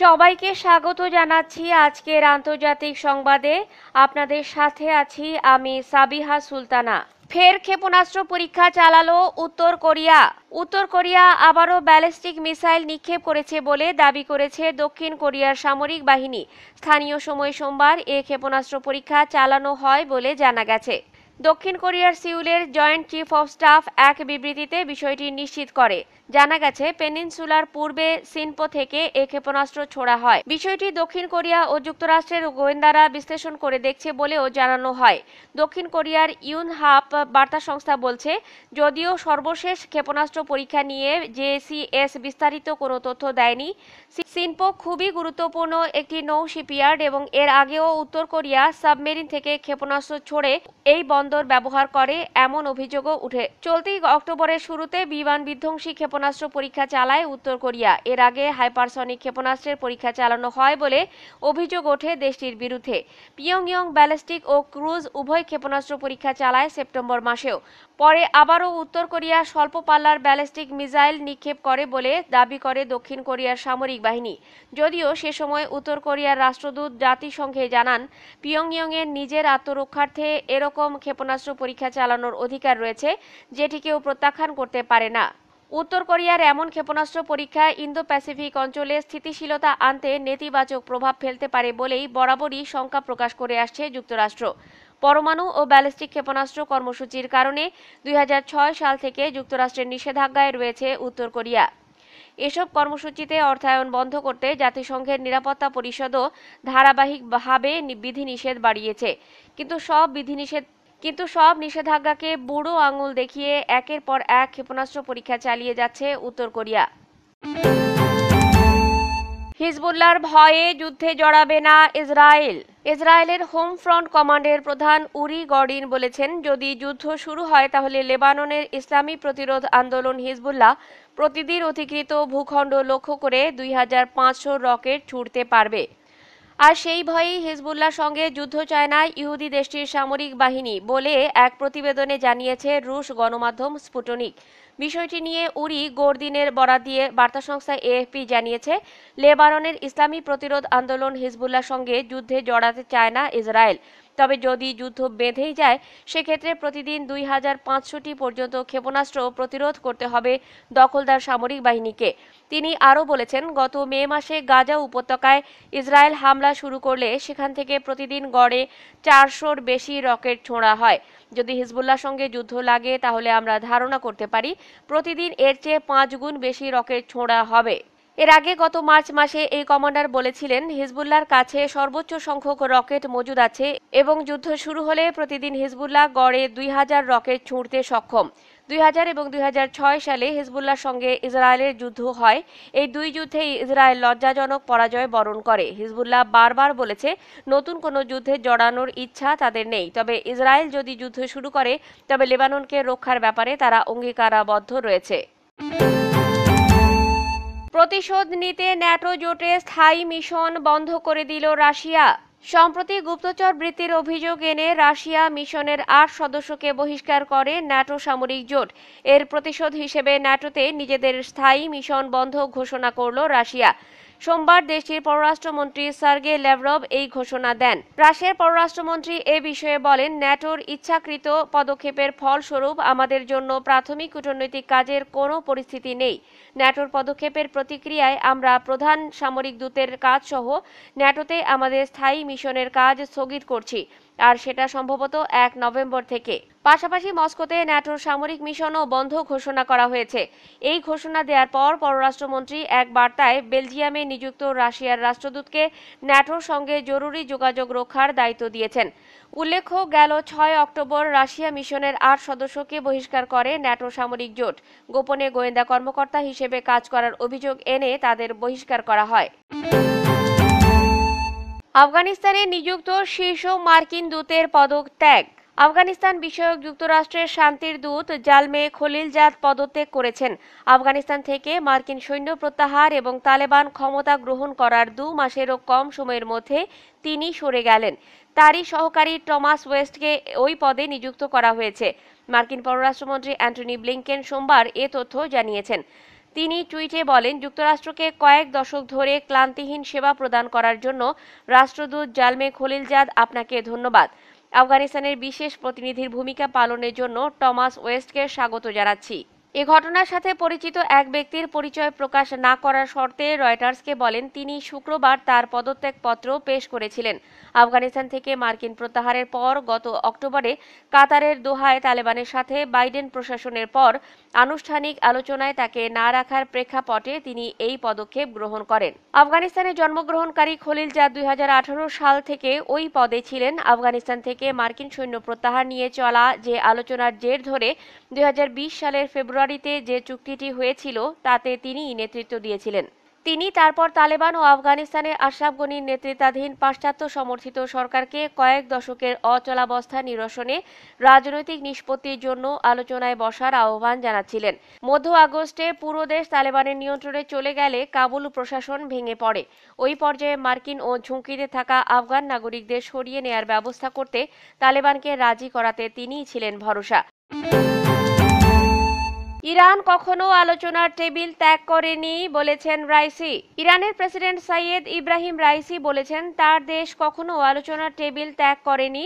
সবাইকে স্বাগত জানাচ্ছি আজকের আন্তর্জাতিক সংবাদে আপনাদের সাথে আছি আমি সাবিহা সুলতানা ফের ক্ষেপণাস্ত্র পরীক্ষা চালালো উত্তর কোরিয়া উত্তর কোরিয়া আবারও ব্যালিস্টিক মিসাইল নিক্ষেপ করেছে বলে দাবি করেছে দক্ষিণ কোরিয়ার সামরিক বাহিনী স্থানীয় সময় সোমবার এ ক্ষেপণাস্ত্র পরীক্ষা চালানো হয় বলে জানা গেছে দক্ষিণ কোরিয়ার সিউলের জয়েন্ট চিফ অব স্টাফ এক বিবৃতিতে বিষয়টি নিশ্চিত করে জানা গেছে পেনিনসুলার পূর্বে সিনপো থেকে এ ক্ষেপণাস্ত্র ছোড়া হয় বিষয়টি দক্ষিণ কোরিয়া ও যুক্তরাষ্ট্রের গোয়েন্দারা বিশ্লেষণ করে দেখছে বলেও জানানো হয় দক্ষিণ কোরিয়ার ইউন হাপ বার্তা সংস্থা বলছে যদিও সর্বশেষ ক্ষেপণাস্ত্র পরীক্ষা নিয়ে জেসিএস বিস্তারিত কোনো তথ্য দেয়নি সিনপো খুবই গুরুত্বপূর্ণ একটি নৌ শিপইয়ার্ড এবং এর আগেও উত্তর কোরিয়া সাবমেরিন থেকে ক্ষেপণাস্ত্র ছোড়ে এই বন্ধ বিমানবন্দর ব্যবহার করে এমন অভিযোগও উঠে চলতি অক্টোবরের শুরুতে বিমান বিধ্বংসী ক্ষেপণাস্ত্র পরীক্ষা চালায় উত্তর কোরিয়া এর আগে হাইপারসনিক ক্ষেপণাস্ত্রের পরীক্ষা চালানো হয় বলে অভিযোগ ওঠে দেশটির বিরুদ্ধে পিয়ংইয়ং ব্যালিস্টিক ও ক্রুজ উভয় ক্ষেপণাস্ত্র পরীক্ষা চালায় সেপ্টেম্বর মাসেও পরে আবারও উত্তর কোরিয়া স্বল্প পাল্লার ব্যালিস্টিক মিসাইল নিক্ষেপ করে বলে দাবি করে দক্ষিণ কোরিয়ার সামরিক বাহিনী যদিও সে সময় উত্তর কোরিয়ার রাষ্ট্রদূত জাতিসংঘে জানান পিয়ংইয়ংয়ের নিজের আত্মরক্ষার্থে এরকম ক্ষেপণাস্ত্র পরীক্ষা চালানোর অধিকার রয়েছে যেটি কেউ প্রত্যাখ্যান করতে পারে না উত্তর কোরিয়ার এমন ক্ষেপণাস্ত্র পরীক্ষা ইন্দো প্যাসিফিক অঞ্চলে স্থিতিশীলতা আনতে নেতিবাচক প্রভাব ফেলতে পারে বলেই বরাবরই শঙ্কা প্রকাশ করে আসছে যুক্তরাষ্ট্র পরমাণু ও ব্যালিস্টিক ক্ষেপণাস্ত্র কর্মসূচির কারণে দুই সাল থেকে যুক্তরাষ্ট্রের নিষেধাজ্ঞায় রয়েছে উত্তর কোরিয়া এসব কর্মসূচিতে অর্থায়ন বন্ধ করতে জাতিসংঘের নিরাপত্তা পরিষদও ধারাবাহিকভাবে বিধিনিষেধ বাড়িয়েছে কিন্তু সব বিধিনিষেধ কিন্তু সব নিষেধাজ্ঞাকে বুড়ো আঙুল দেখিয়ে একের পর এক ক্ষেপণাস্ত্র পরীক্ষা চালিয়ে যাচ্ছে উত্তর কোরিয়া হিজবুল্লার ভয়ে যুদ্ধে জড়াবে না ইসরায়েল ইসরায়েলের হোম ফ্রন্ট কমান্ডের প্রধান উরি গডিন বলেছেন যদি যুদ্ধ শুরু হয় তাহলে লেবাননের ইসলামী প্রতিরোধ আন্দোলন হিজবুল্লাহ প্রতিদিন অধিকৃত ভূখণ্ড লক্ষ্য করে দুই রকেট ছুটতে পারবে আর সেই ভয়েই হিজবুল্লাহ সঙ্গে যুদ্ধ চায় না ইহুদি দেশটির সামরিক বাহিনী বলে এক প্রতিবেদনে জানিয়েছে রুশ গণমাধ্যম স্পুটনিক বিষয়টি নিয়ে উরি গোরদিনের বরাত দিয়ে বার্তা সংস্থা এএফপি জানিয়েছে লেবাননের ইসলামী প্রতিরোধ আন্দোলন হিজবুল্লাহ সঙ্গে যুদ্ধে জড়াতে চায় না ইসরায়েল তবে যদি যুদ্ধ বেঁধেই যায় সেক্ষেত্রে প্রতিদিন দুই হাজার পাঁচশোটি পর্যন্ত ক্ষেপণাস্ত্র প্রতিরোধ করতে হবে দখলদার সামরিক বাহিনীকে তিনি আরও বলেছেন গত মে মাসে গাজা উপত্যকায় ইসরায়েল হামলা শুরু করলে সেখান থেকে প্রতিদিন গড়ে চারশোর বেশি রকেট ছোঁড়া হয় যদি হিজবুল্লার সঙ্গে যুদ্ধ লাগে তাহলে আমরা ধারণা করতে পারি প্রতিদিন এর চেয়ে পাঁচ গুণ বেশি রকেট ছোঁড়া হবে এর আগে গত মার্চ মাসে এই কমান্ডার বলেছিলেন হিজবুল্লার কাছে সর্বোচ্চ সংখ্যক রকেট মজুদ আছে এবং যুদ্ধ শুরু হলে প্রতিদিন হিজবুল্লাহ গড়ে দুই হাজার রকেট ছুঁড়তে সক্ষম দুই হাজার এবং দুই হাজার ছয় সালে হিজবুল্লার সঙ্গে ইসরায়েলের যুদ্ধ হয় এই দুই যুদ্ধেই ইসরায়েল লজ্জাজনক পরাজয় বরণ করে হিজবুল্লাহ বারবার বলেছে নতুন কোনো যুদ্ধে জড়ানোর ইচ্ছা তাদের নেই তবে ইসরায়েল যদি যুদ্ধ শুরু করে তবে লেবাননকে রক্ষার ব্যাপারে তারা অঙ্গীকারাবদ্ধ রয়েছে প্রতিশোধ নিতে ন্যাটো জোটে স্থায়ী মিশন বন্ধ করে দিল রাশিয়া সম্প্রতি গুপ্তচর বৃত্তির অভিযোগ এনে রাশিয়া মিশনের আট সদস্যকে বহিষ্কার করে ন্যাটো সামরিক জোট এর প্রতিশোধ হিসেবে ন্যাটোতে নিজেদের স্থায়ী মিশন বন্ধ ঘোষণা করল রাশিয়া সোমবার দেশটির পররাষ্ট্রমন্ত্রী সার্গে ল্যাভরভ এই ঘোষণা দেন রাশিয়ার পররাষ্ট্রমন্ত্রী এ বিষয়ে বলেন ন্যাটোর ইচ্ছাকৃত পদক্ষেপের ফলস্বরূপ আমাদের জন্য প্রাথমিক কূটনৈতিক কাজের কোনো পরিস্থিতি নেই ন্যাটোর পদক্ষেপের প্রতিক্রিয়ায় আমরা প্রধান সামরিক দূতের কাজ সহ ন্যাটোতে আমাদের স্থায়ী মিশনের কাজ স্থগিত করছি আর সেটা সম্ভবত এক নভেম্বর থেকে পাশাপাশি মস্কোতে ন্যাটোর সামরিক মিশনও বন্ধ ঘোষণা করা হয়েছে এই ঘোষণা দেওয়ার পর পররাষ্ট্রমন্ত্রী এক বার্তায় বেলজিয়ামে নিযুক্ত রাশিয়ার রাষ্ট্রদূতকে ন্যাটোর সঙ্গে জরুরি যোগাযোগ রক্ষার দায়িত্ব দিয়েছেন উল্লেখ্য গেল ছয় অক্টোবর রাশিয়া মিশনের আট সদস্যকে বহিষ্কার করে ন্যাটো সামরিক জোট গোপনে গোয়েন্দা কর্মকর্তা হিসেবে কাজ করার অভিযোগ এনে তাদের বহিষ্কার করা হয় আফগানিস্তানে নিযুক্ত শীর্ষ মার্কিন দূতের পদক ত্যাগ আফগানিস্তান বিষয়ক যুক্তরাষ্ট্রের শান্তির দূত জালমে খলিলজাদ পদত্যাগ করেছেন আফগানিস্তান থেকে মার্কিন সৈন্য প্রত্যাহার এবং তালেবান ক্ষমতা গ্রহণ করার দু মাসেরও কম সময়ের মধ্যে তিনি সরে গেলেন তারই সহকারী টমাস ওয়েস্টকে ওই পদে নিযুক্ত করা হয়েছে মার্কিন পররাষ্ট্রমন্ত্রী অ্যান্টনি ব্লিংকেন সোমবার এ তথ্য জানিয়েছেন তিনি টুইটে বলেন যুক্তরাষ্ট্রকে কয়েক দশক ধরে ক্লান্তিহীন সেবা প্রদান করার জন্য রাষ্ট্রদূত জালমে খলিলজাদ আপনাকে ধন্যবাদ আফগানিস্তানের বিশেষ প্রতিনিধির ভূমিকা পালনের জন্য টমাস ওয়েস্টকে স্বাগত জানাচ্ছি এ ঘটনার সাথে পরিচিত এক ব্যক্তির পরিচয় প্রকাশ না করার শর্তে রয়টার্সকে বলেন তিনি শুক্রবার তার পদত্যাগপত্র পেশ করেছিলেন আফগানিস্তান থেকে মার্কিন প্রত্যাহারের পর গত অক্টোবরে কাতারের দোহায় তালেবানের সাথে বাইডেন প্রশাসনের পর আনুষ্ঠানিক আলোচনায় তাকে না রাখার প্রেক্ষাপটে তিনি এই পদক্ষেপ গ্রহণ করেন আফগানিস্তানে জন্মগ্রহণকারী খলিল যা দুই সাল থেকে ওই পদে ছিলেন আফগানিস্তান থেকে মার্কিন সৈন্য প্রত্যাহার নিয়ে চলা যে আলোচনার জের ধরে দুই সালের ফেব্রুয়ারি ফেব্রুয়ারিতে যে চুক্তিটি হয়েছিল তাতে তিনি নেতৃত্ব দিয়েছিলেন তিনি তারপর তালেবান ও আফগানিস্তানের আশরাফ গনির নেতৃত্বাধীন পাশ্চাত্য সমর্থিত সরকারকে কয়েক দশকের অচলাবস্থা নিরসনে রাজনৈতিক নিষ্পত্তির জন্য আলোচনায় বসার আহ্বান জানাচ্ছিলেন মধ্য আগস্টে পুরো দেশ তালেবানের নিয়ন্ত্রণে চলে গেলে কাবুল প্রশাসন ভেঙে পড়ে ওই পর্যায়ে মার্কিন ও ঝুঁকিতে থাকা আফগান নাগরিকদের সরিয়ে নেয়ার ব্যবস্থা করতে তালেবানকে রাজি করাতে তিনিই ছিলেন ভরসা ইরান কখনো আলোচনার টেবিল ত্যাগ করেনি বলেছেন রাইসি ইরানের প্রেসিডেন্ট সাইয়েদ ইব্রাহিম রাইসি বলেছেন তার দেশ কখনো আলোচনার টেবিল ত্যাগ করেনি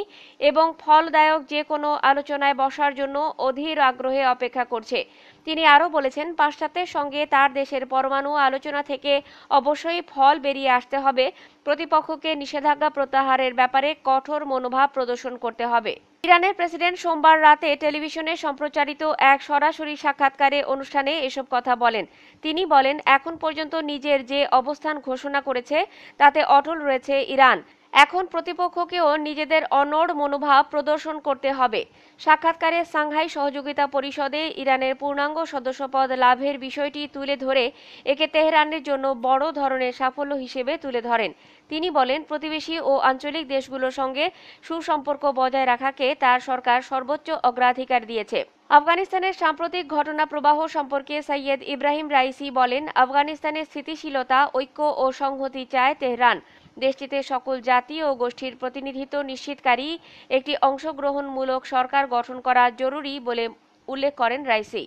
এবং ফলদায়ক যে কোনো আলোচনায় বসার জন্য অধীর আগ্রহে অপেক্ষা করছে তিনি আরও বলেছেন পাশ্চাত্যের সঙ্গে তার দেশের পরমাণু আলোচনা থেকে অবশ্যই ফল বেরিয়ে আসতে হবে প্রতিপক্ষকে নিষেধাজ্ঞা প্রত্যাহারের ব্যাপারে কঠোর মনোভাব প্রদর্শন করতে হবে ইরানের প্রেসিডেন্ট সোমবার রাতে টেলিভিশনে সম্প্রচারিত এক সরাসরি সাক্ষাৎকারে অনুষ্ঠানে এসব কথা বলেন তিনি বলেন এখন পর্যন্ত নিজের যে অবস্থান ঘোষণা করেছে তাতে অটল রয়েছে ইরান এখন প্রতিপক্ষকেও নিজেদের অনড় মনোভাব প্রদর্শন করতে হবে সাক্ষাৎকারে সাংহাই সহযোগিতা পরিষদে ইরানের পূর্ণাঙ্গ সদস্যপদ লাভের বিষয়টি তুলে ধরে একে তেহরানের জন্য বড় ধরনের সাফল্য হিসেবে তুলে ধরেন তিনি বলেন প্রতিবেশী ও আঞ্চলিক দেশগুলোর সঙ্গে সুসম্পর্ক বজায় রাখাকে তার সরকার সর্বোচ্চ অগ্রাধিকার দিয়েছে আফগানিস্তানের সাম্প্রতিক ঘটনা প্রবাহ সম্পর্কে সৈয়দ ইব্রাহিম রাইসি বলেন আফগানিস্তানের স্থিতিশীলতা ঐক্য ও সংহতি চায় তেহরান দেশটিতে সকল জাতি ও গোষ্ঠীর প্রতিনিধিত্ব নিশ্চিতকারী একটি অংশগ্রহণমূলক সরকার গঠন করা জরুরি বলে উল্লেখ করেন রাইসি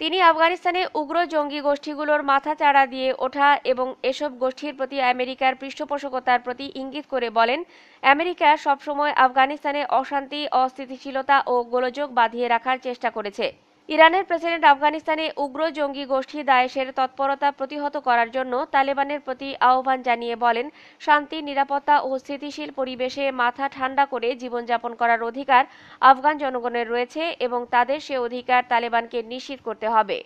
তিনি আফগানিস্তানে উগ্র জঙ্গি গোষ্ঠীগুলোর মাথাচাড়া দিয়ে ওঠা এবং এসব গোষ্ঠীর প্রতি আমেরিকার পৃষ্ঠপোষকতার প্রতি ইঙ্গিত করে বলেন আমেরিকা সবসময় আফগানিস্তানে অশান্তি অস্থিতিশীলতা ও গোলযোগ বাঁধিয়ে রাখার চেষ্টা করেছে ইরানের প্রেসিডেন্ট আফগানিস্তানে উগ্র জঙ্গি গোষ্ঠী দায়েশের তৎপরতা প্রতিহত করার জন্য তালেবানের প্রতি আহ্বান জানিয়ে বলেন শান্তি নিরাপত্তা ও স্থিতিশীল পরিবেশে মাথা ঠান্ডা করে জীবনযাপন করার অধিকার আফগান জনগণের রয়েছে এবং তাদের সে অধিকার তালেবানকে নিশ্চিত করতে হবে